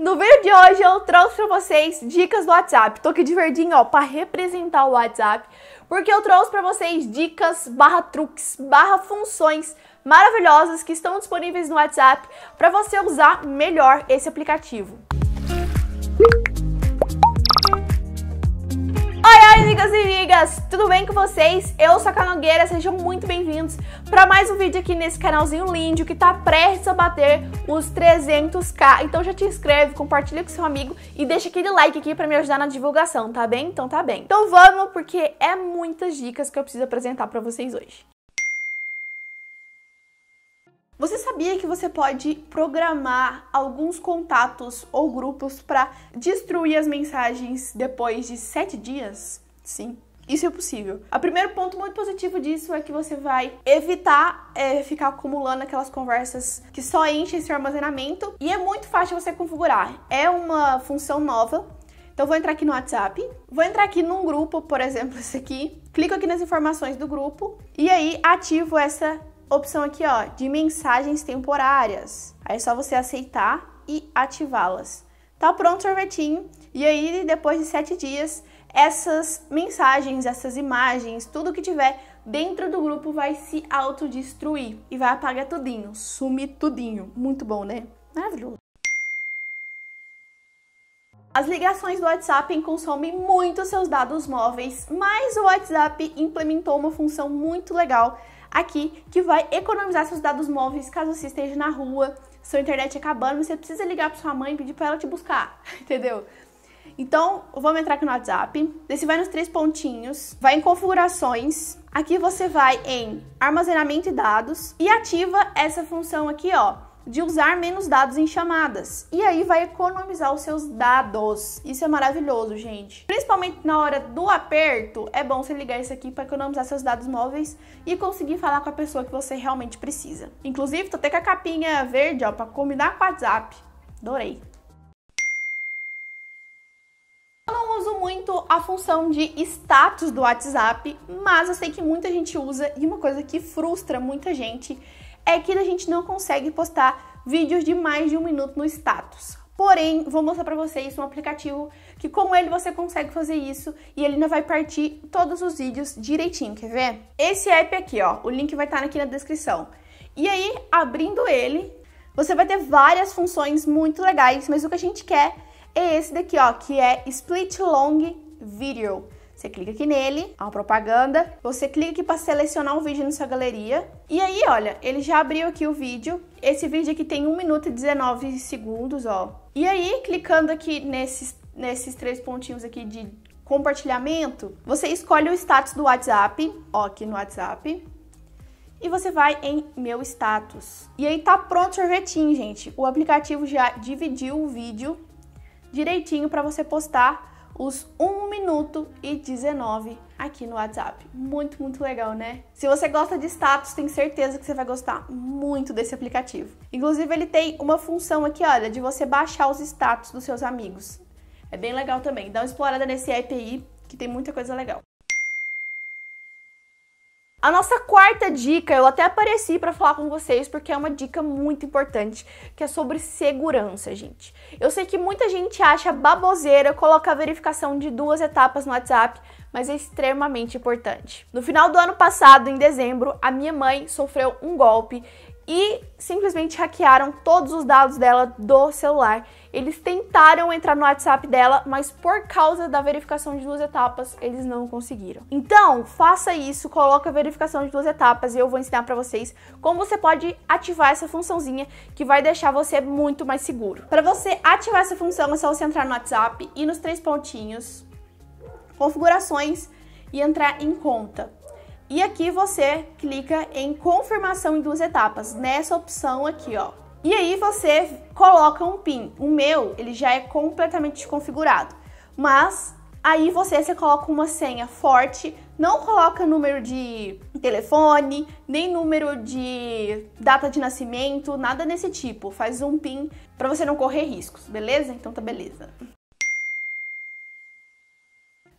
No vídeo de hoje eu trouxe para vocês dicas do WhatsApp. Tô aqui de verdinho, ó, para representar o WhatsApp, porque eu trouxe para vocês dicas, barra truques, barra funções maravilhosas que estão disponíveis no WhatsApp para você usar melhor esse aplicativo. Música amigas e amigas, tudo bem com vocês? Eu sou a Canogueira, sejam muito bem-vindos para mais um vídeo aqui nesse canalzinho lindo que tá prestes a bater os 300k. Então já te inscreve, compartilha com seu amigo e deixa aquele like aqui para me ajudar na divulgação, tá bem? Então tá bem. Então vamos porque é muitas dicas que eu preciso apresentar para vocês hoje. Você sabia que você pode programar alguns contatos ou grupos para destruir as mensagens depois de sete dias? Sim, isso é possível. O primeiro ponto muito positivo disso é que você vai evitar é, ficar acumulando aquelas conversas que só enchem seu armazenamento e é muito fácil você configurar. É uma função nova. Então vou entrar aqui no WhatsApp, vou entrar aqui num grupo, por exemplo, esse aqui. Clico aqui nas informações do grupo e aí ativo essa opção aqui, ó, de mensagens temporárias. Aí é só você aceitar e ativá-las. Tá pronto sorvetinho. E aí, depois de sete dias, essas mensagens, essas imagens, tudo que tiver dentro do grupo vai se autodestruir e vai apagar tudinho, sumir tudinho. Muito bom, né? Maravilhoso. As ligações do WhatsApp consomem muito seus dados móveis, mas o WhatsApp implementou uma função muito legal aqui que vai economizar seus dados móveis caso você esteja na rua, sua internet acabando, você precisa ligar para sua mãe e pedir para ela te buscar, entendeu? Então, vamos entrar aqui no WhatsApp. Você vai nos três pontinhos, vai em configurações. Aqui você vai em armazenamento e dados e ativa essa função aqui, ó, de usar menos dados em chamadas. E aí vai economizar os seus dados. Isso é maravilhoso, gente. Principalmente na hora do aperto, é bom você ligar isso aqui para economizar seus dados móveis e conseguir falar com a pessoa que você realmente precisa. Inclusive, tô até com a capinha verde, ó, para combinar com o WhatsApp. Adorei. muito a função de status do WhatsApp, mas eu sei que muita gente usa e uma coisa que frustra muita gente é que a gente não consegue postar vídeos de mais de um minuto no status. Porém, vou mostrar para vocês um aplicativo que com ele você consegue fazer isso e ele ainda vai partir todos os vídeos direitinho, quer ver? Esse app aqui, ó, o link vai estar aqui na descrição. E aí, abrindo ele, você vai ter várias funções muito legais, mas o que a gente quer é esse daqui, ó, que é Split Long Video. Você clica aqui nele, é uma propaganda. Você clica aqui para selecionar um vídeo na sua galeria. E aí, olha, ele já abriu aqui o vídeo. Esse vídeo aqui tem 1 minuto e 19 segundos, ó. E aí, clicando aqui nesses, nesses três pontinhos aqui de compartilhamento, você escolhe o status do WhatsApp, ó, aqui no WhatsApp. E você vai em meu status. E aí tá pronto o sorvetinho, gente. O aplicativo já dividiu o vídeo direitinho para você postar os 1 minuto e 19 aqui no WhatsApp. Muito, muito legal, né? Se você gosta de status, tenho certeza que você vai gostar muito desse aplicativo. Inclusive, ele tem uma função aqui, olha, de você baixar os status dos seus amigos. É bem legal também. Dá uma explorada nesse API que tem muita coisa legal. A nossa quarta dica, eu até apareci para falar com vocês porque é uma dica muito importante, que é sobre segurança, gente. Eu sei que muita gente acha baboseira colocar a verificação de duas etapas no WhatsApp, mas é extremamente importante. No final do ano passado, em dezembro, a minha mãe sofreu um golpe e simplesmente hackearam todos os dados dela do celular. Eles tentaram entrar no WhatsApp dela, mas por causa da verificação de duas etapas, eles não conseguiram. Então, faça isso, coloque a verificação de duas etapas e eu vou ensinar para vocês como você pode ativar essa funçãozinha que vai deixar você muito mais seguro. Para você ativar essa função, é só você entrar no WhatsApp e nos três pontinhos, configurações e entrar em conta. E aqui você clica em confirmação em duas etapas, nessa opção aqui, ó. E aí você coloca um pin. O meu, ele já é completamente configurado, Mas aí você, você coloca uma senha forte, não coloca número de telefone, nem número de data de nascimento, nada desse tipo. Faz um pin para você não correr riscos, beleza? Então tá beleza.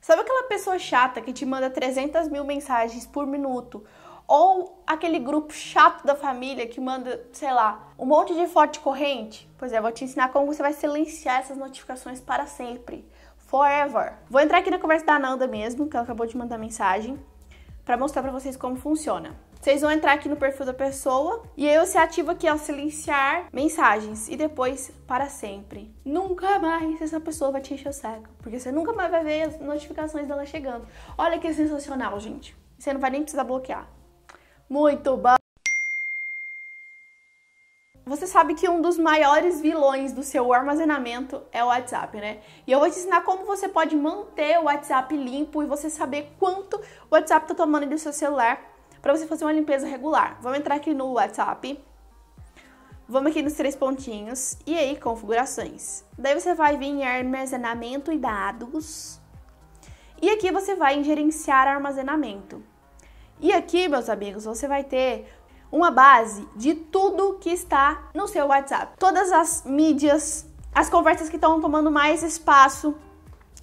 Sabe aquela pessoa chata que te manda 300 mil mensagens por minuto ou aquele grupo chato da família que manda, sei lá, um monte de foto de corrente? Pois é, vou te ensinar como você vai silenciar essas notificações para sempre. Forever. Vou entrar aqui na conversa da Nanda mesmo, que ela acabou de mandar mensagem, para mostrar para vocês como funciona. Vocês vão entrar aqui no perfil da pessoa e aí você ativa aqui, ao silenciar mensagens e depois para sempre. Nunca mais essa pessoa vai te encher o saco, porque você nunca mais vai ver as notificações dela chegando. Olha que sensacional, gente. Você não vai nem precisar bloquear. Muito bom! Você sabe que um dos maiores vilões do seu armazenamento é o WhatsApp, né? E eu vou te ensinar como você pode manter o WhatsApp limpo e você saber quanto o WhatsApp está tomando do seu celular para você fazer uma limpeza regular. Vamos entrar aqui no WhatsApp. Vamos aqui nos três pontinhos e aí configurações. Daí você vai vir em armazenamento e dados. E aqui você vai em gerenciar armazenamento. E aqui, meus amigos, você vai ter uma base de tudo que está no seu WhatsApp. Todas as mídias, as conversas que estão tomando mais espaço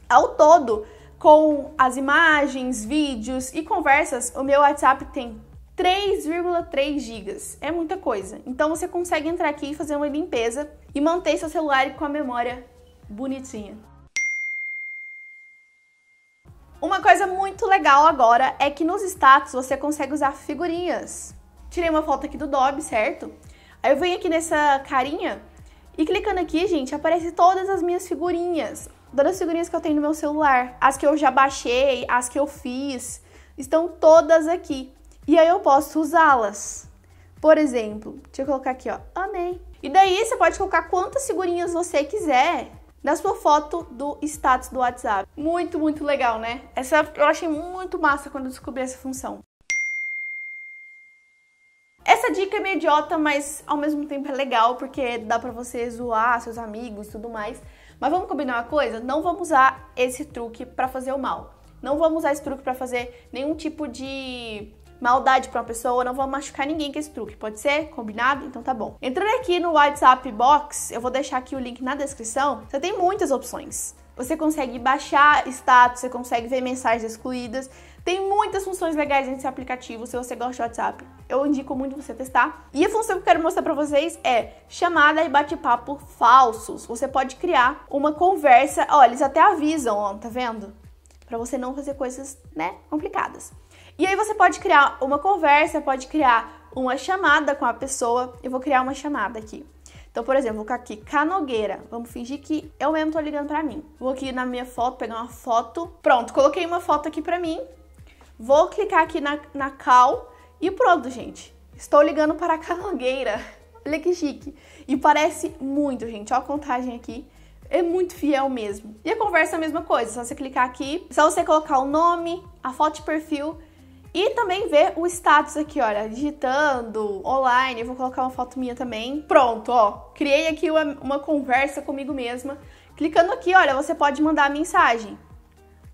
ao todo, com as imagens, vídeos e conversas, o meu WhatsApp tem 3,3 gigas. É muita coisa. Então você consegue entrar aqui e fazer uma limpeza e manter seu celular com a memória bonitinha. Uma coisa muito legal agora é que nos status você consegue usar figurinhas. Tirei uma foto aqui do Dob, certo? Aí eu venho aqui nessa carinha e clicando aqui, gente, aparece todas as minhas figurinhas. Todas as figurinhas que eu tenho no meu celular, as que eu já baixei, as que eu fiz, estão todas aqui. E aí eu posso usá-las. Por exemplo, deixa eu colocar aqui, ó, amei. E daí você pode colocar quantas figurinhas você quiser da sua foto do status do WhatsApp. Muito, muito legal, né? Essa eu achei muito massa quando descobri essa função. Essa dica é meio idiota, mas ao mesmo tempo é legal porque dá pra você zoar seus amigos e tudo mais. Mas vamos combinar uma coisa? Não vamos usar esse truque para fazer o mal. Não vamos usar esse truque para fazer nenhum tipo de maldade pra uma pessoa, não vou machucar ninguém com esse truque, pode ser? Combinado? Então tá bom. Entrando aqui no WhatsApp Box, eu vou deixar aqui o link na descrição, você tem muitas opções. Você consegue baixar status, você consegue ver mensagens excluídas, tem muitas funções legais nesse aplicativo, se você gosta de WhatsApp. Eu indico muito você testar. E a função que eu quero mostrar para vocês é chamada e bate-papo falsos. Você pode criar uma conversa, ó, eles até avisam, ó, tá vendo? Para você não fazer coisas, né, complicadas. E aí você pode criar uma conversa, pode criar uma chamada com a pessoa. Eu vou criar uma chamada aqui. Então, por exemplo, vou colocar aqui Canogueira. Vamos fingir que eu mesmo tô ligando pra mim. Vou aqui na minha foto, pegar uma foto. Pronto, coloquei uma foto aqui pra mim. Vou clicar aqui na, na cal e pronto, gente. Estou ligando para a Canogueira. Olha que chique. E parece muito, gente. Olha a contagem aqui. É muito fiel mesmo. E a conversa é a mesma coisa. Só você clicar aqui, só você colocar o nome, a foto de perfil e também ver o status aqui, olha, digitando, online, vou colocar uma foto minha também. Pronto, ó, criei aqui uma, uma conversa comigo mesma. Clicando aqui, olha, você pode mandar a mensagem.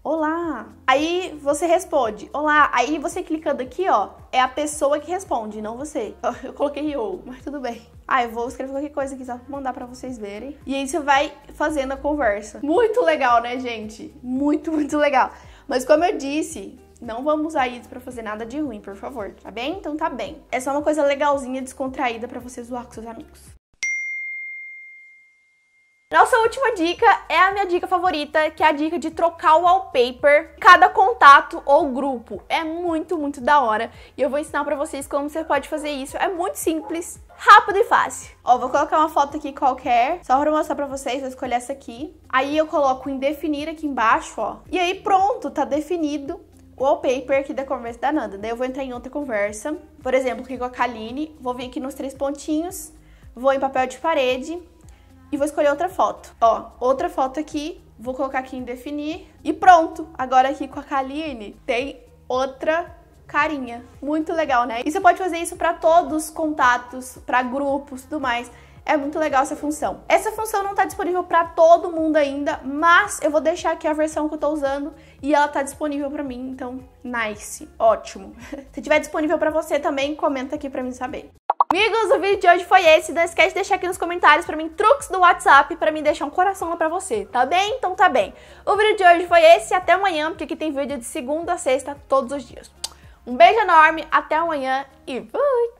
Olá. Aí você responde, olá. Aí você clicando aqui, ó, é a pessoa que responde, não você. Eu coloquei ou, mas tudo bem. Ah, eu vou escrever qualquer coisa aqui só pra mandar pra vocês verem. E aí você vai fazendo a conversa. Muito legal, né, gente? Muito, muito legal. Mas como eu disse, não vamos usar isso para fazer nada de ruim, por favor, tá bem? Então tá bem. É só uma coisa legalzinha, descontraída para você zoar com seus amigos. Nossa última dica é a minha dica favorita, que é a dica de trocar o wallpaper cada contato ou grupo. É muito, muito da hora. E eu vou ensinar pra vocês como você pode fazer isso. É muito simples, rápido e fácil. Ó, vou colocar uma foto aqui qualquer, só pra mostrar pra vocês. Vou escolher essa aqui. Aí eu coloco em definir aqui embaixo, ó. E aí pronto, tá definido wallpaper aqui da conversa da Nanda. Daí eu vou entrar em outra conversa, por exemplo, aqui com a Kaline, vou vir aqui nos três pontinhos, vou em papel de parede e vou escolher outra foto. Ó, outra foto aqui, vou colocar aqui em definir e pronto. Agora aqui com a Kaline tem outra carinha. Muito legal, né? E você pode fazer isso para todos os contatos, para grupos, tudo mais. É muito legal essa função. Essa função não está disponível para todo mundo ainda, mas eu vou deixar aqui a versão que eu estou usando e ela está disponível para mim, então nice, ótimo. Se tiver disponível para você também, comenta aqui para mim saber. Amigos, o vídeo de hoje foi esse. Não esquece de deixar aqui nos comentários para mim truques do WhatsApp para mim deixar um coração lá para você, tá bem? Então tá bem. O vídeo de hoje foi esse. Até amanhã, porque aqui tem vídeo de segunda a sexta todos os dias. Um beijo enorme, até amanhã e fui!